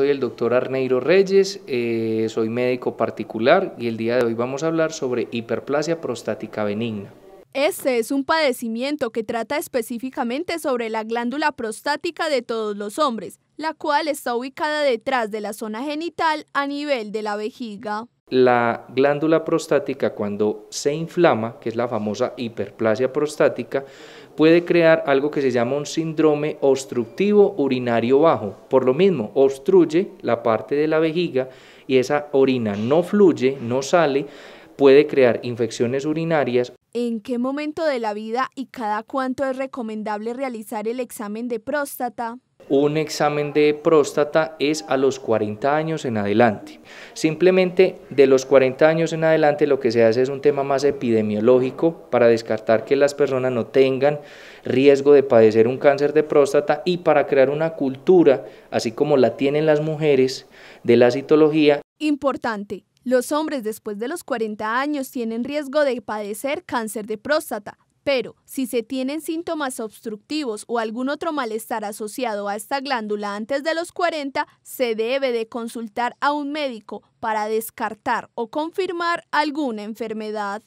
Soy el doctor Arneiro Reyes, eh, soy médico particular y el día de hoy vamos a hablar sobre hiperplasia prostática benigna. Este es un padecimiento que trata específicamente sobre la glándula prostática de todos los hombres, la cual está ubicada detrás de la zona genital a nivel de la vejiga la glándula prostática cuando se inflama, que es la famosa hiperplasia prostática, puede crear algo que se llama un síndrome obstructivo urinario bajo. Por lo mismo, obstruye la parte de la vejiga y esa orina no fluye, no sale, puede crear infecciones urinarias. ¿En qué momento de la vida y cada cuánto es recomendable realizar el examen de próstata? un examen de próstata es a los 40 años en adelante. Simplemente de los 40 años en adelante lo que se hace es un tema más epidemiológico para descartar que las personas no tengan riesgo de padecer un cáncer de próstata y para crear una cultura, así como la tienen las mujeres, de la citología. Importante, los hombres después de los 40 años tienen riesgo de padecer cáncer de próstata, pero si se tienen síntomas obstructivos o algún otro malestar asociado a esta glándula antes de los 40, se debe de consultar a un médico para descartar o confirmar alguna enfermedad.